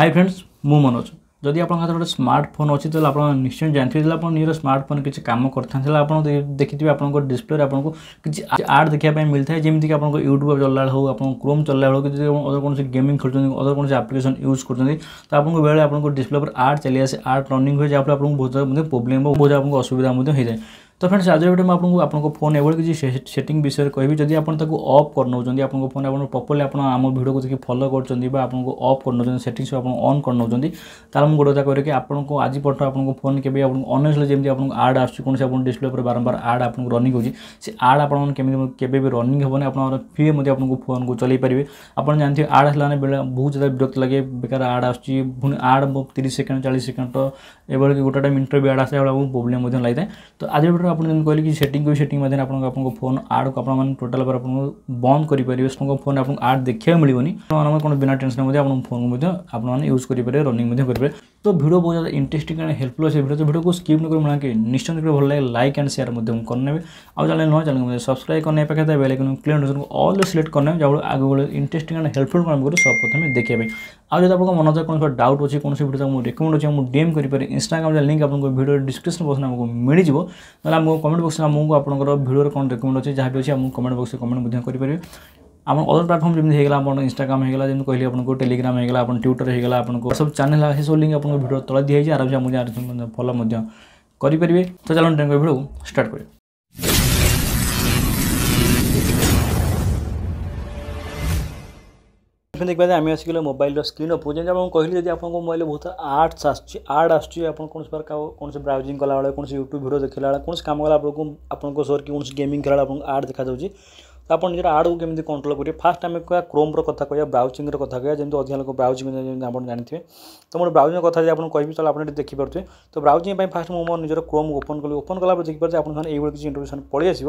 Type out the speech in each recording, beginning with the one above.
hi friends मु मनोज जदि आप गोटे स्मार्टफोन अच्छे आप निश्चय जानते हैं आप निजर स्मार्टफोन किसी कम करते आप देखिए आपको डिस्प्ले में आपको किसी आर्ड देखापी मिलता है जमीक आप यूट्यूब चल रहा हो क्रोम चलला हो अगर कौन से गेमिंग खेल अदर कौन से आप्लिकेसन यूज करते तो आपको बेले आपको डिस्प्ले पर आर्ड चली आसे आर्ड रनिंग हुए जहाँ आपको बहुत प्रोब्लम बहुत आपको असुविधा होता है तो फ्रेंड्स आज भिडियो में आपको आपको फोन एभଳି କିଛି ସେଟିଂ ବିଷୟରେ କହିବି ଯଦି ଆପଣ ତାକୁ ଅଫ୍ କରିନେଉଛନ୍ତି ଆପଣଙ୍କ ଫୋନ୍ ଆପଣ ପ୍ରପର୍ଲି ଆପଣ ଆମ ଭିଡ଼ିଓକୁ ଦେଖି ଫଲୋ କରୁଛନ୍ତି ବା ଆପଣଙ୍କୁ ଅଫ୍ କରିନେଉଛନ୍ତି ସେଟିଂ ସବୁ ଆପଣ ଅନ୍ କରିନେଉଛନ୍ତି ତାହେଲେ ମୁଁ ଗୋଟେ କଥା କହିବି କି ଆପଣଙ୍କୁ ଆଜି ପର୍ଯ୍ୟନ୍ତ ଆପଣଙ୍କ ଫୋନ୍ କେବେ ଆପଣଙ୍କୁ ଅନ୍ ହେଇଥିଲେ ଯେମିତି ଆପଣଙ୍କୁ ଆଡ଼୍ ଆସୁଛି କୌଣସି ଆପଣଙ୍କ ଡିସପ୍ଲେ ଉପରେ ବାରମ୍ବାର ଆଡ଼୍ ଆପଣଙ୍କୁ ରନିଂ ହେଉଛି ସେ ଆଡ଼୍ ଆପଣଙ୍କ କେମିତି କେବେ ବି ରନିଂ ହେବନି ଆପଣଙ୍କର ଫ୍ରି ମଧ୍ୟ ଆପଣଙ୍କୁ ଫୋନ୍କୁ ଚଲେଇ ପାରିବେ ଆପଣ ଜାଣିଥିବେ ଆଡ଼୍ ହେଲାନି ବେଳେ ବହୁତ ज़्यादा ବିରକ୍ତ ଲାଗେ ବେକାର ଆଡ଼୍ ଆସୁଛି ପୁଣି ଆଡ଼୍ ତିରିଶ ସେକେଣ୍ଡ ଚାଳିଶ ସେକେଣ୍ଡ ତ ଏଭଳି ଗୋଟାଟା ମିନିଟ୍ରେ ବି ଆଡ଼୍ ଆସିଲା ବେଳେ ଆପଣଙ୍କୁ ପ୍ରୋବ୍ଲେମ୍ ମଧ୍ୟ ଲାଗିଥାଏ ତ ଆଜି ଭିଡ଼ିଓ ଆପଣ ଯେମିତି କହିଲେ କି ସେଟିଂକୁ ସେଟିଂ ମାଧ୍ୟମରେ ଆପଣଙ୍କ ଆପଣଙ୍କ ଫୋନ୍ ଆଡ଼କୁ ଆପଣମାନେ ଟୋଟାଲ୍ ଉପରେ ଆପଣ ବନ୍ଦ କରିପାରିବେ ଆପଣଙ୍କ ଫୋନ୍ ଆପଣଙ୍କୁ ଆଡ଼ ଦେଖିବାକୁ ମିଳିବନି ଆପଣମାନେ କ'ଣ ବିନା ଟେନସନ୍ ମଧ୍ୟ ଆପଣଙ୍କ ଫୋନ୍କୁ ମଧ୍ୟ ଆପଣମାନେ ୟୁଜ୍ କରିପାରିବେ ରନିଂ ମଧ୍ୟ କରିପାରିବେ তো ভিডিও বহু জায়গা ইন্টারেস্টিং অ্যান্ড হেল্পফুল আছে ভিডিও তো ভিডিওকে স্কিপ নকরি মনে নিশ্চয় দেখলে ভালো লাগে লাইক एंड शेयर मैं करने आज चैनल ना चैनल मुझे सब्सक्राइब करने पाखे था bell icon clear notification all रे सिलेक्ट करने जहाँ आगे बोले इंटरेस्टिंग एंड हेल्पफुल काम करी सब प्रथम देखिए आज जब आपको मन अच्छा कौन डाउट अच्छे कौन भिडियो मुझे रिकमेंड अच्छे मुझे डीएम करें इंस्टाग्राम लिंक आपको भिडियो डिस्क्रिप्शन बक्स आमको मिल जाए ना कमेंट बक्स में आपको भिडियो तो कौन रिकमेंड अच्छे जहाँ भी अच्छे आम कमेंट बक्स में कमेंट करेंगे आम अदर प्लाटफर्म जमी होगा आप इंस्टाग्राम होगा जमीन कहली आपको टेलीग्राम होगा आप ट्विटर होगा आपको सब चैनल है सब लिंक आपको भिडियो तले दिखाई आराम से आप फॉलो करेंगे तो चलो टेन भिडियो स्टार्ट करें देखिए आम आसगले मोबाइल स्क्रीन उपरू जमी आपको कहली जब आप मोबाइल बहुत आर्ट्स आड आसान कौन प्रकार कौन ब्राउजिंग कला बेले कौन यूट्यूब भिड देखला बेले कौन कम कला बेलू आपको सोर कि कौन गेमिंग खेला बेलू आर्ट देखा जाऊँगी ଆପଣ ନିଜର ଆଡ଼କୁ କେମିତି କଣ୍ଟ୍ରୋଲ କରିବେ ଫାଷ୍ଟ ଆମେ କହିବା କ୍ରୋମ୍ର କଥା କହିବା ବ୍ରାଉଜିଂର କଥା କହିବା ଯେମିତି ଅଧିକା ଲୋକ ବ୍ରାଉଜିଂ ଯେମିତି ଆପଣ ଜାଣିଥିବେ ତ ମୋର ବ୍ରାଉଜିଂ କଥା ଯଦି ଆପଣଙ୍କୁ କହିବି ତାହେଲେ ଆପଣ ଏଠି ଦେଖିପାରୁଥିବେ ତ ବ୍ରାଉଜିଂ ପାଇଁ ଫାଷ୍ଟ ମୁଁ ମୋର ନିଜର କ୍ରୋମ୍ ଓପନ୍ କଲି ଓପନ୍ କଲା ପରେ ଦେଖିପାରୁଛି ଆପଣ ସେମାନେ ଏଇଭଳି କିଛି ଇଣ୍ଟରଭ୍ୟୁସନ୍ ପଳେଇ ଆସିବ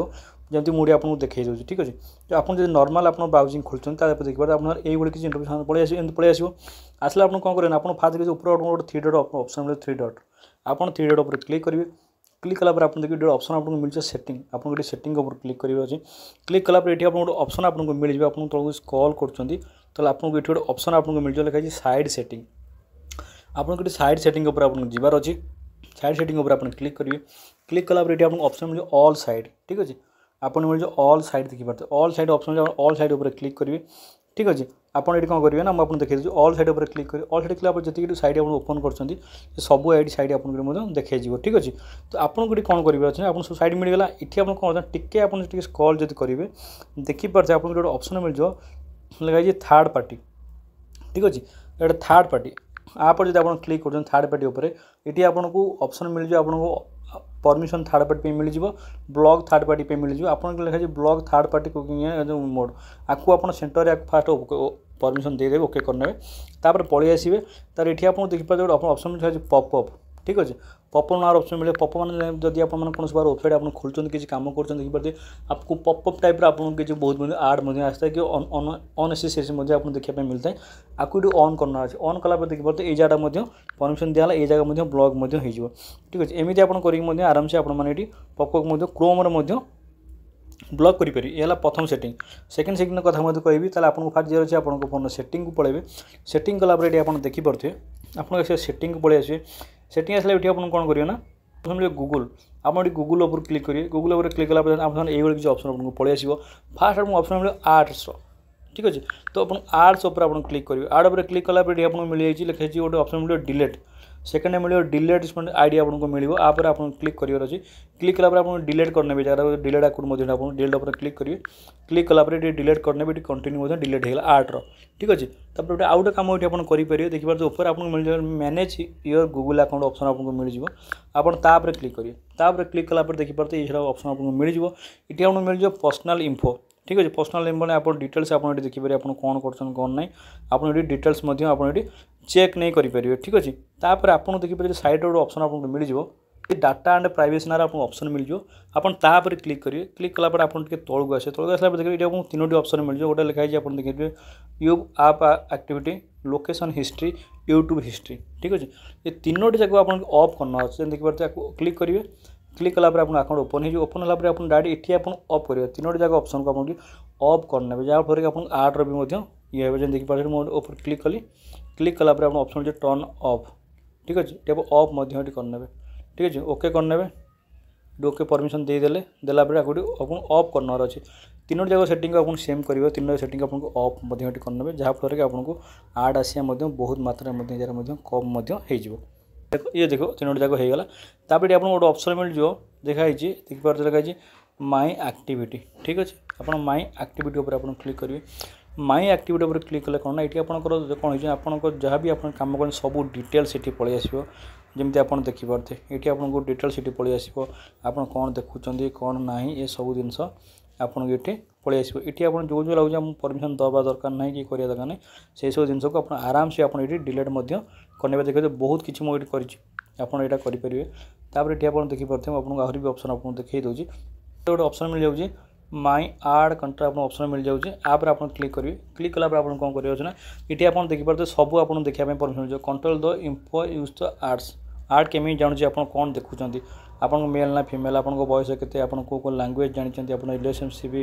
ଯେମିତି ମୁଁ ଏଠି ଆପଣଙ୍କୁ ଦେଖେଇ ଦେଉଛି ଠିକ୍ ଅଛି ତ ଆପଣ ଯଦି ନର୍ମାଲ୍ ଆପଣ ବ୍ରାଉଜିଂ ଖୋଲୁଛନ୍ତି ତାପରେ ଦେଖିପାରୁଥିବେ ଆପଣ ଏଇଭଳି କିଛି ଇଣ୍ଟରଭ୍ୟୁସନ୍ ପଳେଇ ଆସିବ ଏମିତି ପଳେଇ ଆସିବ ଆସିଲେ ଆପଣ କ'ଣ କରିବେ ଆପଣ ଫାଷ୍ଟ କିଛି ଉପର ଗୋଟେ ଥ୍ରୀ ଡଟ୍ ଅପସନ୍ ମିଳିବ ଥ୍ରୀ ଡଟ୍ ଆପଣ ଥ୍ରୀ ଡଟ୍ ଉପରେ କ୍ଲିକ୍ କରିବେ क्लिक कला आप देखिए गोटे अप्सन आपको मिले सेटिंग आपको सेटिंग क्लिक करेंगे अच्छे क्लिक कला ये आपको गोटे अप्सन आपको मिल जाए आपको तौर कल करते तो आपको ये गोटे अप्सन आपको मिल जाए लिखा है सैड सेटिंग आपको सैड सेटिंग आपको जबार अच्छे सैड से आप क्लिक करेंगे क्लिक कला ये आपको अप्सन मिले अल्ल सैड ठीक अच्छे आपको मिल जाए अल्ल सैड देखिए all site option all site click करेंगे ঠিক আছে ଆପଣ ଏଠି କ'ଣ କରିବେ ନା ମୁଁ ଆପଣଙ୍କୁ ଦେଖେଇ ଦେଉଛି ଅଲ୍ ସାଇଡ଼୍ ଉପରେ କ୍ଲିକ୍ କରିବେ ଅଲ୍ ସାଇଡ଼୍ କ୍ଲିକ୍ ଉପରେ ଯେତିକି ଏଠି ସାଇଡ଼୍ ଆପଣ ଓପନ୍ କରୁଛନ୍ତି ସବୁ ଏଇଠି ସାଇଡ଼୍ ଆପଣଙ୍କର ମଧ୍ୟ ଦେଖାଇଯିବ ଠିକ୍ ଅଛି ତ ଆପଣଙ୍କୁ ଏଠି କ'ଣ କରିବାର ଅଛି ଆପଣ ସବୁ ସାଇଡ଼୍ ମିଳିଗଲା ଏଠି ଆପଣ କ'ଣ କରୁଛନ୍ତି ଟିକେ ଆପଣ ଟିକେ ସ୍କଲ୍ ଯଦି କରିବେ ଦେଖିପାରୁଥିବେ ଆପଣଙ୍କୁ ଗୋଟେ ଅପସନ୍ ମିଳିଯିବ ଲେଖାଯାଇଛି ଥାର୍ଡ଼ ପାର୍ଟି ଠିକ୍ ଅଛି ଏଇଟା ଥାର୍ଡ଼ ପାର୍ଟି ଆପରେ ଯଦି ଆପଣ କ୍ଲିକ୍ କରୁଛନ୍ତି ଥାର୍ଡ଼ ପାର୍ଟି ଉପରେ ଏଠି ଆପଣଙ୍କୁ ଅପସନ୍ ମିଳିଯିବ ଆପଣଙ୍କୁ परमिशन थार्ड पार्टी मिल ब्लग थार्ड पार्टी मिल आपको लिखाई ब्लग थार्ड पार्टी कुकिंग मोड आपको आप सेन्टर या फास्ट परमिशन देदेवे ओके करने तापर पलि आसवे तार ये आप देखिपा गोटे अपसन लिखा पपअप ঠিক ଅଛି ପପ୍ ନାଁର ଅପସନ୍ ମିଳିବ ପପ୍ ମାନେ ଯଦି ଆପଣମାନେ କୌଣସି ବାର ୱେବସାଇଟ୍ ଆପଣ ଖୋଲୁଛନ୍ତି କିଛି କାମ କରୁଛନ୍ତି କିପରି ଆପଣଙ୍କୁ ପପ୍ ଅପ୍ ଟାଇପ୍ର ଆପଣଙ୍କୁ କିଛି ବହୁତ ମଧ୍ୟ ଆଡ଼୍ ମଧ୍ୟ ଆସିଥାଏ କି ଅନଏସେସରି ମଧ୍ୟ ଆପଣଙ୍କୁ ଦେଖିବା ପାଇଁ ମିଳିଥାଏ ଆକୁ ଏଠି ଅନ୍ କରନା ଅଛି ଅନ୍ କଲା ପରେ ଦେଖିପାରୁଥିବେ ଏଇ ଜାଗା ମଧ୍ୟ ପରମିସନ୍ ଦିଆହେଲା ଏଇ ଜାଗା ମଧ୍ୟ ବ୍ଲକ୍ ମଧ୍ୟ ହେଇଯିବ ଠିକ୍ ଅଛି ଏମିତି ଆପଣ କରିକି ମଧ୍ୟ ଆରାମସେ ଆପଣମାନେ ଏଠି ପପ୍ଅପ୍ ମଧ୍ୟ କ୍ରୋମ୍ରେ ମଧ୍ୟ ବ୍ଲକ୍ କରିପାରିବେ ଏ ହେଲା ପ୍ରଥମ ସେଟିଂ ସେକେଣ୍ଡ ସେଟିଂ କଥା ମଧ୍ୟ କହିବି ତାହେଲେ ଆପଣଙ୍କୁ ଫାଷ୍ଟ ଯିବାର ଅଛି ଆପଣଙ୍କ ଫୋନ୍ର ସେଟିଂକୁ ପଳାଇବେ ସେଟିଂ କଲାପରେ ଏଠି ଆପଣ ଦେଖିପାରୁଥିବେ ଆପଣଙ୍କ ସେ ସେଟିଂକୁ ପଳାଇ ଆସିବେ ସେଠି ଆସିଲେ ଏଠି ଆପଣ କ'ଣ କରିବେ ନା ପ୍ରଥମେ ଗୁଗୁଲ୍ ଆପଣ ଏଠି ଗୁଗୁଲ୍ ଉପରେ କ୍ଲିକ୍ କରିବେ ଗୁଗୁଲ୍ ଉପରେ କ୍ଲିକ୍ କଲା ପରେ ଆପଣ ଏଇଭଳି କିଛି ଅପସନ୍ ଆପଣଙ୍କୁ ପଳେଇ ଆସିବ ଫାର୍ଷ୍ଟ ଆପଣଙ୍କୁ ଅପସନ୍ ମିଳିବ ଆର୍ଟ୍ସର ঠিক আছে তো আপনার আডস উপরে আপনার ক্লিক করবে আড উপরে ক্লিক কলা পরে আপনার মিলে যাই লেখা হয়েছে গোটে অপসন মিলবে ডিলেট সেকেন্ড মিলবে ডিলেট আইডি আপনার মিলবে আপরে আপনার ক্লিক করবার অছে ক্লিক কলাপরে আপনার ডিলেট করনেবে যারা ডিলেট আকাউন্ট মধ্যে আপনার ডিলেট উপরে ক্লিক করবে ক্লিক কলাপরে এটি ডিলেট করনেবে এটি কন্টিনিউ মধ্যে ডিলেট হয়ে গেল আর্টর ঠিক আছে তারপরে গোটে আউ গোটে কাম এটি আপনার করে দেখিপার উপরে আপনার মিলে manage your Google account option আপনার মিলিযোগ আপনার তাপরে ক্লিক করবে তাপরে ক্লিক কলাপরে দেখিপার এই সব অপসন আপনার মিলিযোগ এটি আপনার মিলিযোগ পর্সনাল ইনফো ঠিক আছে ପର୍ସନାଲ୍ ଇନଫର୍ମେସନ୍ ଆପଣ ଡିଟେଲ୍ସ ଆପଣ ଏଠି ଦେଖିପାରିବେ ଆପଣ କ'ଣ କରୁଛନ୍ତି କ'ଣ ନାହିଁ ଆପଣ ଏଠି ଡିଟେଲ୍ସ ମଧ୍ୟ ଆପଣ ଏଠି ଚେକ୍ ନେଇ କରିପାରିବେ ଠିକ୍ ଅଛି ତାପରେ ଆପଣ ଦେଖିପାରିବେ ସାଇଡ଼୍ରେ ଗୋଟେ ଅପସନ୍ ଆପଣଙ୍କୁ ମିଳିଯିବ ଏ ଡାଟା ଆଣ୍ଡ ପ୍ରାଇଭେସି ନାଁରେ ଆପଣଙ୍କୁ ଅପସନ୍ ମିଳିଯିବ ଆପଣ ତାପରେ କ୍ଲିକ୍ କରିବେ କ୍ଲିକ୍ କଲା ପରେ ଆପଣ ଟିକେ ତଳକୁ ଆସିବେ ତଳକୁ ଆସିଲା ପରେ ଦେଖିବେ ଏଠି ଆପଣଙ୍କୁ ତିନୋଟି ଅପସନ୍ ମିଳିଯିବ ଗୋଟେ ଲେଖା ହେଇଛି ଆପଣ ଦେଖିପାରିବେ web app activity location history YouTube history ଠିକ୍ ଅଛି ଏ ତିନୋଟି ଯାକୁ ଆପଣଙ୍କୁ ଅଫ୍ କରିନେବାର ଅଛି ଯେମିତି ଦେଖିପାରୁଥିବେ କ୍ଲିକ୍ କରିବେ କ୍ଲିକ୍ କଲାପରେ क्लिक कलापर आप आकाउंट ओपन हो ओपन होगापर आप डायरेक्ट ये आपको अफ करेंगे तीनोट जाक अप्सन को ଅଫ୍ କରିନେବେ ଯାହାଫଳରେ କି ଆପଣ आपको ବି ମଧ୍ୟ ଇଏ ହେବ ଯେମିତି ଦେଖିପାରୁଛନ୍ତି ମୁଁ ଉପରେ କ୍ଲିକ୍ କଲି କ୍ଲିକ୍ କଲାପରେ ଆପଣ ଅପସନ୍ ହେଉଛି ଟର୍ନ ଅଫ୍ ଠିକ୍ ଅଛି ଏଠି ଅଫ୍ ମଧ୍ୟ ଏଠି କରିନେବେ ଠିକ୍ ଅଛି ଓକେ କରିନେବେ ଏଠି ଓକେ ପରମିସନ୍ ଦେଇଦେଲେ ଦେଲା ପରେ ଆକୁ ଆପଣ ଅଫ୍ କରିନେବାର ଅଛି ତିନୋଟି ଯାକ ସେଟିଂକୁ ଆପଣ ସେମ୍ କରିବେ ତିନୋଟି ସେଟିଂକୁ ଆପଣଙ୍କୁ ଅଫ୍ ମଧ୍ୟ ଏଠି କରିନେବେ ଯାହାଫଳରେ କି ଆପଣଙ୍କୁ ଆଡ୍ ଆସିବା ମଧ୍ୟ ବହୁତ ମାତ୍ରାରେ ମଧ୍ୟ ଏହାର ମଧ୍ୟ କମ୍ ମଧ୍ୟ ହେଇଯିବ ଦେଖ ଇଏ ଦେଖ ତିନୋଟି ଯାକ ହେଇଗଲା ତାପରେ ଆପଣଙ୍କୁ ଗୋଟେ ଅପସନ୍ ମିଳିଯିବ ଦେଖାହେଇଛି ଦେଖିପାରୁଛ ଦେଖାହେଇଛି ମାଇ ଆକ୍ଟିଭିଟି ଠିକ୍ ଅଛି ଆପଣ ମାଇ ଆକ୍ଟିଭିଟି ଉପରେ ଆପଣ କ୍ଲିକ୍ କରିବେ ମାଇ ଆକ୍ଟିଭିଟି ଉପରେ କ୍ଲିକ୍ କଲେ କ'ଣ ନା ଏଠି ଆପଣଙ୍କର କ'ଣ ହେଇଛି ଆପଣଙ୍କ ଯାହା ବି ଆପଣ କାମ କରନ୍ତି ସବୁ ଡିଟେଲ୍ ସେଠି ପଳେଇ ଆସିବ ଯେମିତି ଆପଣ ଦେଖିପାରୁଥିବେ ଏଠି ଆପଣଙ୍କୁ ଡିଟେଲ୍ ସେଠି ପଳେଇ ଆସିବ ଆପଣ କ'ଣ ଦେଖୁଛନ୍ତି କ'ଣ ନାହିଁ ଏସବୁ ଜିନିଷ ଆପଣଙ୍କୁ ଏଠି ପଳେଇ ଆସିବ ଏଠି ଆପଣ ଯେଉଁ ଯେଉଁ ଲାଗୁଛି ଆମକୁ ପରମିସନ୍ ଦେବା ଦରକାର ନାହିଁ କି କରିବା ଦରକାର ନାହିଁ ସେସବୁ ଜିନିଷକୁ ଆପଣ ଆରାମସେ ଆପଣ ଏଠି ଡିଲେଟ୍ ମଧ୍ୟ କରିନେବେ ଦେଖିବେ ବହୁତ କିଛି ମୁଁ ଏଠି କରିଛି ଆପଣ ଏଇଟା କରିପାରିବେ ତାପରେ ଏଠି ଆପଣ ଦେଖିପାରୁଥିବେ ଆପଣଙ୍କୁ ଆହୁରି ବି ଅପସନ୍ ଆପଣଙ୍କୁ ଦେଖାଇ ଦେଉଛି ଗୋଟେ ଅପସନ୍ ମିଳିଯାଉଛି মাই আড কন্ট্রা আপনার ଅପସନ୍ ମିଳିଯାଉଛି ଆପ୍ରେ ଆପଣ କ୍ଲିକ୍ କରିବେ କ୍ଲିକ୍ କଲାପରେ ଆପଣ କଣ କରିବା করার আছে ଏଠି ଆପଣ ଦେଖିପାରୁଥିବେ ସବୁ সবু ଦେଖିବା ପାଇଁ ପରମିଶନ মিলছে কন্ট্রোল ଦ ইম্পো ୟୁଜ୍ ଦ ଆର୍ଟ୍ସ আর্ট କେମିତି ଜାଣୁଛି ଆପଣ କଣ ଦେଖୁଛନ୍ତି ଆପଣଙ୍କ ମେଲ୍ ନା ଫିମେଲ୍ ଆପଣଙ୍କ ବୟସ କେତେ ଆପଣ କେଉଁ କେଉଁ ଲାଙ୍ଗୁଏଜ୍ ଜାଣିଛନ୍ତି ଆପଣ ରିଲେସନସିପ୍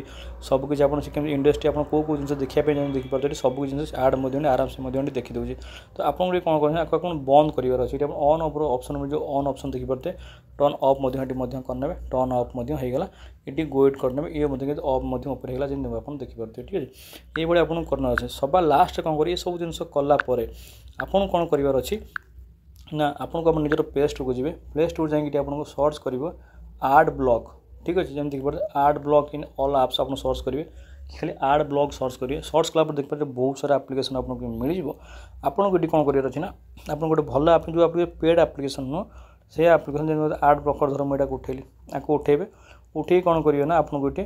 ସବୁକିଛି ଆପଣ କେମିତି ଇଣ୍ଡଷ୍ଟ୍ରି ଆପଣ କେଉଁ କେଉଁ ଜିନିଷ ଦେଖିବା ପାଇଁ ଯେମିତି ଦେଖିପାରୁଛନ୍ତି ସବୁ ଜିନିଷ ଆଡ଼୍ ମଧ୍ୟ ଆରାମସେ ମଧ୍ୟ ଦେଖିଦେଉଛି ତ ଆପଣଙ୍କୁ ଟିକେ କ'ଣ କରୁଛନ୍ତି ଆକୁ ଆପଣ ବନ୍ଦ କରିବାର ଅଛି ଏଠି ଆପଣ ଅନ୍ ଅଫ୍ର ଅପ୍ସନ୍ ଯେଉଁ ଅନ୍ ଅପସନ୍ ଦେଖିପାରୁଥିବେ ଟର୍ନ ଅଫ୍ ମଧ୍ୟ ଏଠି ମଧ୍ୟ କରିନେବେ ଟର୍ନ ଅଫ୍ ମଧ୍ୟ ହୋଇଗଲା ଏଠି ଗୋଏଟ୍ କରିନେବେ ଇଏ ମଧ୍ୟ କିନ୍ତୁ ଅଫ୍ ମଧ୍ୟ ଉପରେ ହେଇଗଲା ଯେମିତି ଆପଣ ଦେଖିପାରୁଥିବେ ଠିକ୍ ଅଛି ଏଇଭଳି ଆପଣଙ୍କୁ କରିନେବାର ଅଛି ସବା ଲାଷ୍ଟ କ'ଣ କରିବେ ଏସବୁ ଜିନିଷ କଲା ପରେ ଆପଣଙ୍କୁ କ'ଣ କରିବାର ଅଛି ନା ଆପଣଙ୍କୁ ଆପଣ ନିଜର ପ୍ଲେ ଷ୍ଟୋର୍କୁ ଯିବେ ପ୍ଲେ ଷ୍ଟୋର୍ ଯାଇକି ଏଠି ଆପଣଙ୍କୁ ସର୍ଚ୍ଚ କରିବ ଆଡ଼୍ ବ୍ଲକ୍ ଠିକ୍ ଅଛି ଯେମିତି ଦେଖିପାରିବେ ad block in all apps ଆପଣ ସର୍ଚ୍ଚ କରିବେ ଖାଲି ଆଡ଼୍ ବ୍ଲକ୍ ସର୍ଚ୍ଚ କରିବେ ସର୍ଚ୍ଚ କଲା ପରେ ଦେଖିପାରିବେ ବହୁତ ସାରା ଆପ୍ଲିକେସନ୍ ଆପଣଙ୍କୁ ମିଳିଯିବ ଆପଣଙ୍କୁ ଏଠି କ'ଣ କରିବାର ଅଛି ନା ଆପଣଙ୍କୁ ଗୋଟେ ଭଲ ଆପଣ ଯେଉଁ ଆପ୍ଲିକେସନ୍ ପେଡ଼୍ ଆପ୍ଲିକେସନ୍ ନୁହଁ ସେ ଆପ୍ଲିକେସନ୍ ଯେମିତି ଆଡ଼୍ ବ୍ଲକର୍ ଧର ମୁଁ ଏଇଟାକୁ ଉଠେଇଲି ଆକୁ ଉଠେଇବେ ଉଠେଇକି କ'ଣ କରିବେ ନା ଆପଣଙ୍କୁ ଏଠି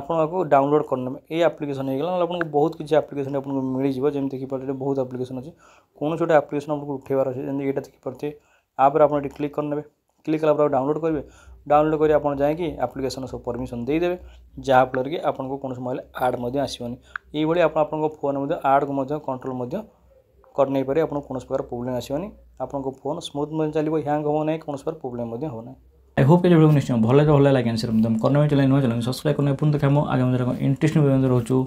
ଆପଣଙ୍କୁ ଡାଉନଲୋଡ଼ କରିନେବେ ଏଇ ଆପ୍ଲିକେସନ୍ ହେଇଗଲା ନହେଲେ ଆପଣଙ୍କୁ ବହୁତ କିଛି ଆପ୍ଲିକେସନ୍ ଆପଣଙ୍କୁ ମିଳିଯିବ ଯେମିତି ଦେଖିପାରୁଥିବେ ବହୁତ ଆପ୍ଲିକେସନ୍ ଅଛି କୌଣସି ଗୋଟେ ଆପ୍ଲିକେସନ୍ ଆପଣଙ୍କୁ ଉଠାଇବାର ଅଛି ଯେମିତି ଏଇଟା ଦେଖିପାରୁଥିବେ ଆପରେ ଆପଣ ଏଠି କ୍ଲିକ୍ କରିନେବେ କ୍ଲିକ୍ କଲା ପରେ ଡାଉନଲୋଡ଼ କରିବେ ଡାଉନଲୋଡ଼ କରି ଆପଣ ଯାଇକି ଆପ୍ଲିକେସନ୍ ସବୁ ପରମିସନ୍ ଦେଇଦେବେ ଯାହାଫଳରେ କି ଆପଣଙ୍କୁ କୌଣସି ମୋବାଇଲ୍ ଆଡ଼୍ ମଧ୍ୟ ଆସିବନି ଏଇଭଳି ଆପଣ ଆପଣଙ୍କ ଫୋନ୍ ମଧ୍ୟ ଆଡ଼୍କୁ ମଧ୍ୟ କଣ୍ଟ୍ରୋଲ୍ ମଧ୍ୟ କରିନେଇପାରିବେ ଆପଣଙ୍କୁ କୌଣସି ପ୍ରକାର ପ୍ରୋବ୍ଲେମ୍ ଆସିବନି ଆପଣଙ୍କ ଫୋନ୍ ସ୍ମୁଥ୍ ମଧ୍ୟ ଚାଲିବ ହ୍ୟାଙ୍ଗ୍ ହେବ ନାହିଁ କୌଣସି ପ୍ରକାର ପ୍ରୋବ୍ଲେମ୍ ମଧ୍ୟ ହେବ ନାହିଁ आई होप ये भिडियो निश्चय भले भल लगे तुम कर्णमी चलाइन नुआ चैनल सब्सक्राइब करने पूर्ण देखा आगामी इंटरेस्ट भिडियो रोचु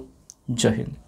जय हिंद